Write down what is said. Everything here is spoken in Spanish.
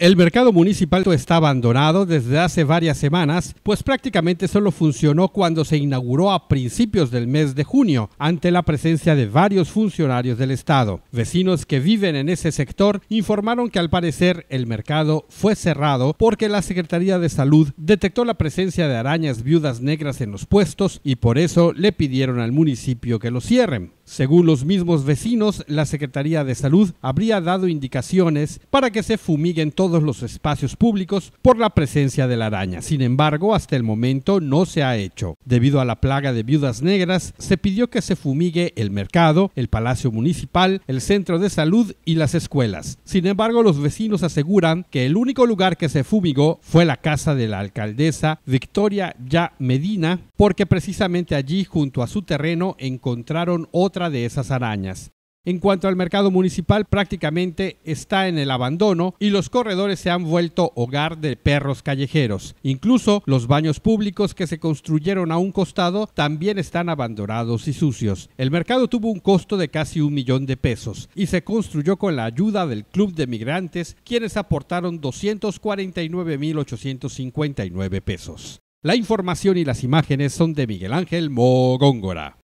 El mercado municipal está abandonado desde hace varias semanas, pues prácticamente solo funcionó cuando se inauguró a principios del mes de junio, ante la presencia de varios funcionarios del Estado. Vecinos que viven en ese sector informaron que al parecer el mercado fue cerrado porque la Secretaría de Salud detectó la presencia de arañas viudas negras en los puestos y por eso le pidieron al municipio que lo cierren. Según los mismos vecinos, la Secretaría de Salud habría dado indicaciones para que se fumiguen todos los espacios públicos por la presencia de la araña. Sin embargo, hasta el momento no se ha hecho. Debido a la plaga de viudas negras, se pidió que se fumigue el mercado, el Palacio Municipal, el Centro de Salud y las escuelas. Sin embargo, los vecinos aseguran que el único lugar que se fumigó fue la casa de la alcaldesa Victoria Ya Medina, porque precisamente allí, junto a su terreno, encontraron otra de esas arañas. En cuanto al mercado municipal, prácticamente está en el abandono y los corredores se han vuelto hogar de perros callejeros. Incluso los baños públicos que se construyeron a un costado también están abandonados y sucios. El mercado tuvo un costo de casi un millón de pesos y se construyó con la ayuda del Club de Migrantes, quienes aportaron 249.859 pesos. La información y las imágenes son de Miguel Ángel Mogóngora.